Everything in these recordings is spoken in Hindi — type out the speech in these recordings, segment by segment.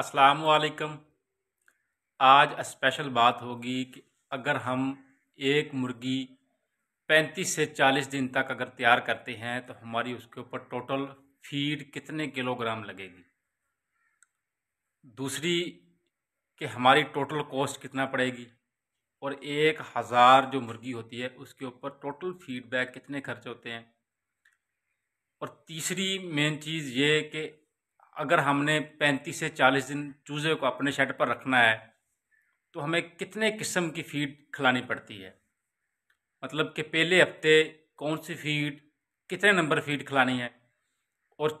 अस्सलाम वालेकुम आज स्पेशल बात होगी कि अगर हम एक मुर्गी 35 से 40 दिन तक अगर तैयार करते हैं तो हमारी उसके ऊपर टोटल फीड कितने किलोग्राम लगेगी दूसरी कि हमारी टोटल कॉस्ट कितना पड़ेगी और एक हज़ार जो मुर्गी होती है उसके ऊपर टोटल फीडबैक कितने खर्च होते हैं और तीसरी मेन चीज़ ये कि अगर हमने पैंतीस से चालीस दिन चूज़े को अपने शेड पर रखना है तो हमें कितने किस्म की फीड खिलानी पड़ती है मतलब कि पहले हफ्ते कौन सी फीड कितने नंबर फीड खिलानी है और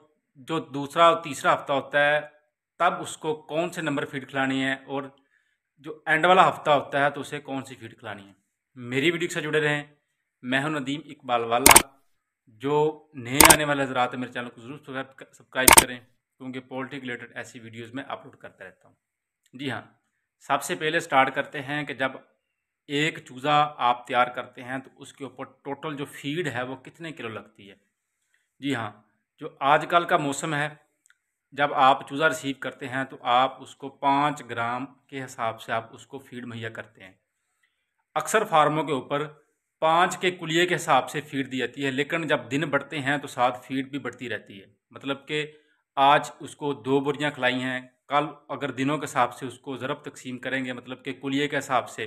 जो दूसरा और तीसरा हफ्ता होता है तब उसको कौन से नंबर फीड खिलानी है और जो एंड वाला हफ्ता होता है तो उसे कौन सी फीड खिलानी है मेरी वीडियो के साथ जुड़े रहें मैं हूं नदीम इकबाल वाला जो नए आने वाले हजरात है मेरे चैनल को ज़रूर सब्सक्राइब करें तो क्योंकि पॉलिटिक रिलेटेड ऐसी वीडियोज़ में अपलोड करता रहता हूँ जी हाँ सबसे पहले स्टार्ट करते हैं कि जब एक चूज़ा आप तैयार करते हैं तो उसके ऊपर टोटल जो फीड है वो कितने किलो लगती है जी हाँ जो आजकल का मौसम है जब आप चूज़ा रिसीव करते हैं तो आप उसको पाँच ग्राम के हिसाब से आप उसको फीड मुहैया करते हैं अक्सर फार्मों के ऊपर पाँच के कुलिए के हिसाब से फीड दी जाती है लेकिन जब दिन बढ़ते हैं तो साथ फीड भी बढ़ती रहती है मतलब कि आज उसको दो बोरियाँ खिलाई हैं कल अगर दिनों के हिसाब से उसको ज़रब तकसीम करेंगे मतलब कि कुलिए के हिसाब से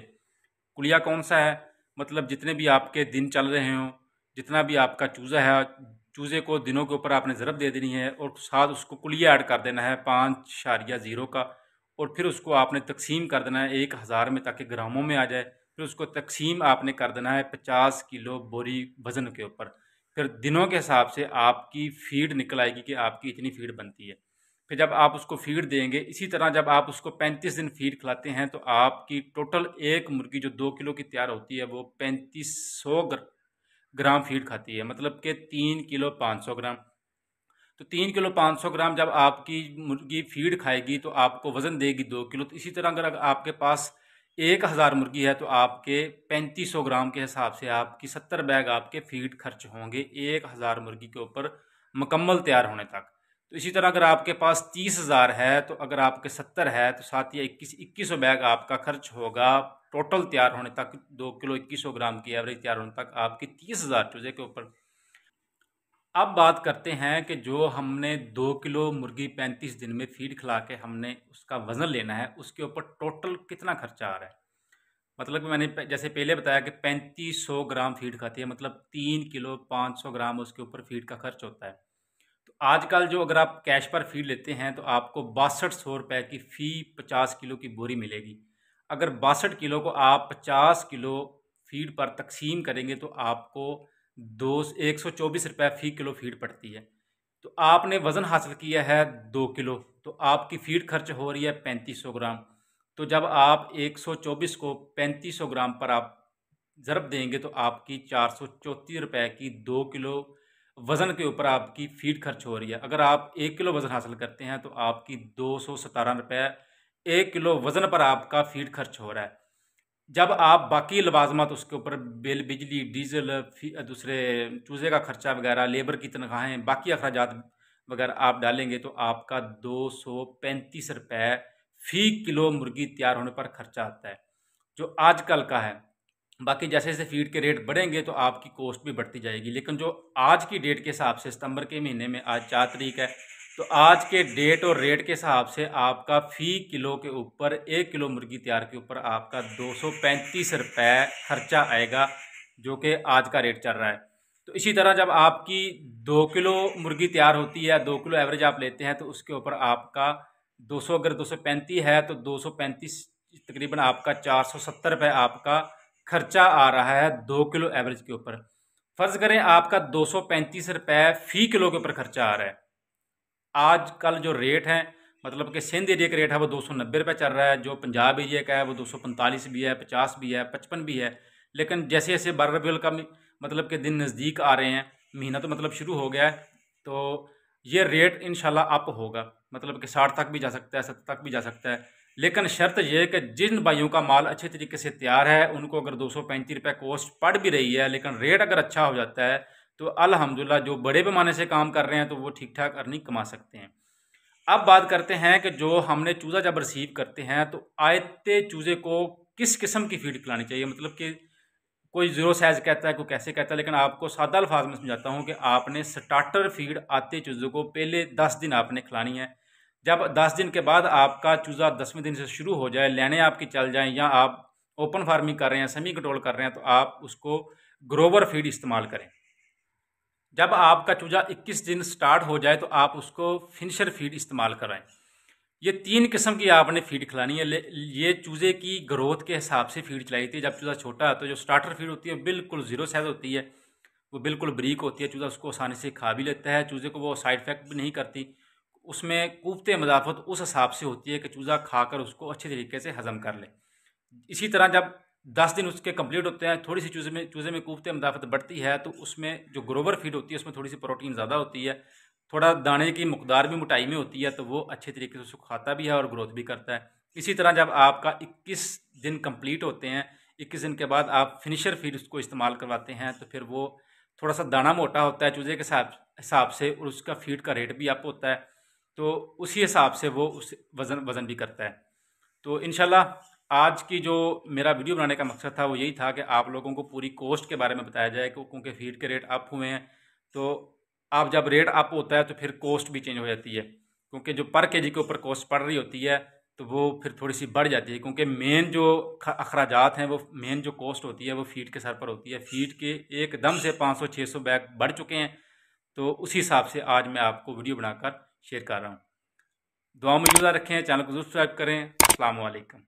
कुलिया कौन सा है मतलब जितने भी आपके दिन चल रहे हों जितना भी आपका चूज़ा है चूज़े को दिनों के ऊपर आपने ज़रब दे देनी है और साथ उसको कुलिया ऐड कर देना है पाँच शारिया ज़ीरो का और फिर उसको आपने तकसीम कर देना है एक हज़ार में ताकि ग्रामों में आ जाए फिर उसको तकसीम आपने कर देना है पचास किलो बोरी वज़न के ऊपर फिर दिनों के हिसाब से आपकी फीड निकल आएगी कि आपकी इतनी फीड बनती है फिर जब आप उसको फीड देंगे इसी तरह जब आप उसको पैंतीस दिन फीड खिलाते हैं तो आपकी टोटल एक मुर्गी जो दो किलो की तैयार होती है वो पैंतीस सौ ग्राम फीड खाती है मतलब कि तीन किलो पाँच सौ ग्राम तो तीन किलो पाँच सौ ग्राम जब आपकी मुर्गी फीड खाएगी तो आपको वज़न देगी दो किलो तो इसी तरह अगर आपके पास एक हज़ार मुर्गी है तो आपके पैंतीस सौ ग्राम के हिसाब से आपकी सत्तर बैग आपके फीड खर्च होंगे एक हज़ार मुर्गी के ऊपर मुकम्मल तैयार होने तक तो इसी तरह अगर आपके पास तीस हज़ार है तो अगर आपके सत्तर है तो सात या इक्कीस इक्कीस सौ बैग आपका खर्च होगा टोटल तैयार होने तक दो किलो इक्कीस सौ ग्राम की एवरेज तैयार होने तक आपकी तीस हज़ार चूजे के ऊपर अब बात करते हैं कि जो हमने दो किलो मुर्गी पैंतीस दिन में फीड खिला के हमने उसका वज़न लेना है उसके ऊपर टोटल कितना खर्चा आ रहा है मतलब मैंने जैसे पहले बताया कि पैंतीस सौ ग्राम फीड खाती है मतलब तीन किलो पाँच सौ ग्राम उसके ऊपर फीड का खर्च होता है तो आजकल जो अगर आप कैश पर फीड लेते हैं तो आपको बासठ सौ रुपये की फ़ी पचास किलो की बोरी मिलेगी अगर बासठ किलो को आप पचास किलो फीड पर तकसीम करेंगे तो आपको दो एक सौ चौबीस रुपये फी किलो फीड पड़ती है तो आपने वज़न हासिल किया है दो किलो तो आपकी फीड खर्च हो रही है पैंतीस सौ ग्राम तो जब आप एक सौ चौबीस को पैंतीस सौ ग्राम पर आप ज़रब देंगे तो आपकी चार सौ चौंतीस रुपये की दो किलो वज़न के ऊपर आपकी फीड खर्च हो रही है अगर आप एक किलो वज़न हासिल करते हैं तो आपकी दो सौ सतारह रुपये एक किलो वज़न पर आपका फीड खर्च हो रहा है जब आप बाकी लवाजमत उसके ऊपर बिल बिजली डीजल दूसरे चूज़े का खर्चा वगैरह लेबर की तनख्वाहें बाकी अखराज वगैरह आप डालेंगे तो आपका दो सौ पैंतीस रुपए फ़ी किलो मुर्गी तैयार होने पर खर्चा आता है जो आजकल का है बाकी जैसे जैसे फीड के रेट बढ़ेंगे तो आपकी कॉस्ट भी बढ़ती जाएगी लेकिन जो आज की डेट के हिसाब से सितंबर के महीने में आज चार तरीक है तो आज के डेट और रेट के हिसाब से आपका फ़ी किलो के ऊपर एक किलो मुर्गी तैयार के ऊपर आपका दो सौ पैंतीस खर्चा आएगा जो कि आज का रेट चल रहा है तो इसी तरह जब आपकी दो किलो मुर्गी तैयार होती है दो किलो एवरेज आप लेते हैं तो उसके ऊपर आपका दो सौ अगर दो सौ पैंतीस है तो दो सौ पैंतीस तकरीबन आपका चार सौ सत्तर रुपये आपका खर्चा आ रहा है दो किलो एवरेज के ऊपर फ़र्ज़ करें आपका दो सौ पैंतीस फ़ी किलो के ऊपर खर्चा आ रहा है आज कल जो रेट हैं मतलब कि सिंध एरिया का रेट है वो दो सौ नब्बे रुपये चल रहा है जो पंजाब एरिया का है वो दो सौ पैंतालीस भी है पचास भी है पचपन भी है लेकिन जैसे जैसे बारह रबी का मतलब के दिन नज़दीक आ रहे हैं महीना तो मतलब शुरू हो गया है तो ये रेट इन अप होगा मतलब कि साठ तक भी जा सकता है सत्तर तक भी जा सकता है लेकिन शर्त यह है कि जिन भाइयों का माल अच्छे तरीके से तैयार है उनको अगर दो सौ पैंतीस रुपये कॉस्ट पड़ भी रही है लेकिन रेट अगर अच्छा हो जाता है तो अलहमदिल्ला जो बड़े पैमाने से काम कर रहे हैं तो वो ठीक ठाक अर्निंग कमा सकते हैं अब बात करते हैं कि जो हमने चूज़ा जब रिसीव करते हैं तो आयते चूज़े को किस किस्म की फीड खिलानी चाहिए मतलब कि कोई ज़ीरो साइज़ कहता है कोई कैसे कहता है लेकिन आपको सादा अल्फाज में समझाता हूँ कि आपने स्टार्टर फीड आते चूज़े को पहले दस दिन आपने खिलानी है जब दस दिन के बाद आपका चूज़ा दसवें दिन से शुरू हो जाए लेने आपकी चल जाएँ या आप ओपन फार्मिंग कर रहे हैं सेमी कंट्रोल कर रहे हैं तो आप उसको ग्रोवर फीड इस्तेमाल करें जब आपका चूजा 21 दिन स्टार्ट हो जाए तो आप उसको फिनिशर फीड इस्तेमाल कराएं ये तीन किस्म की आपने फीड खिलानी है ये चूजे की ग्रोथ के हिसाब से फीड चलाई थी जब चूजा छोटा है तो जो स्टार्टर फीड होती है बिल्कुल ज़ीरो साइज होती है वो बिल्कुल ब्रीक होती है चूजा उसको आसानी से खा भी लेता है चूजे को वो साइड इफेक्ट भी नहीं करती उसमें कुवत मदाफत उस हिसाब से होती है कि चूज़ा खाकर उसको अच्छे तरीके से हज़म कर ले इसी तरह जब दस दिन उसके कंप्लीट होते हैं थोड़ी सी चूजे में चूजे में कूफते मुदाफत बढ़ती है तो उसमें जो ग्रोवर फीड होती है उसमें थोड़ी सी प्रोटीन ज़्यादा होती है थोड़ा दाने की मकदार भी मोटाई में होती है तो वो अच्छे तरीके से उसको खाता भी है और ग्रोथ भी करता है इसी तरह जब आपका इक्कीस दिन कंप्लीट होते हैं इक्कीस दिन के बाद आप फिनिशर फीड उसको इस्तेमाल करवाते हैं तो फिर वो थोड़ा सा दाना मोटा होता है चूजे के हिसाब हिसाब से और उसका फीड का रेट भी अप होता है तो उसी हिसाब से वो उस वज़न वज़न भी करता है तो इन आज की जो मेरा वीडियो बनाने का मकसद था वो यही था कि आप लोगों को पूरी कोस्ट के बारे में बताया जाए क्योंकि फीड के रेट अप हुए हैं तो आप जब रेट अप होता है तो फिर कोस्ट भी चेंज हो जाती है क्योंकि जो पर के जी के ऊपर कोस्ट पड़ रही होती है तो वो फिर थोड़ी सी बढ़ जाती है क्योंकि मेन जो अखराज हैं वो मेन जो कॉस्ट होती है वो फीड के सर पर होती है फीड के एकदम से पाँच सौ छः सौ बैग बढ़ चुके हैं तो उसी हिसाब से आज मैं आपको वीडियो बनाकर शेयर कर रहा हूँ दुआ मौजूदा रखें चैनल को सब्सक्राइब करें अल्लाम